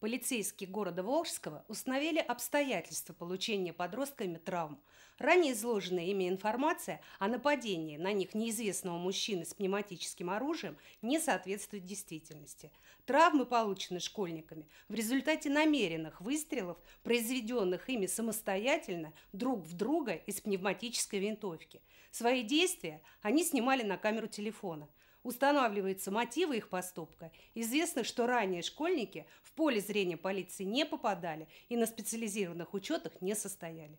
полицейские города Волжского установили обстоятельства получения подростками травм. Ранее изложенная ими информация о нападении на них неизвестного мужчины с пневматическим оружием не соответствует действительности. Травмы получены школьниками в результате намеренных выстрелов, произведенных ими самостоятельно друг в друга из пневматической винтовки. Свои действия они снимали на камеру телефона – Устанавливаются мотивы их поступка. Известно, что ранее школьники в поле зрения полиции не попадали и на специализированных учетах не состояли.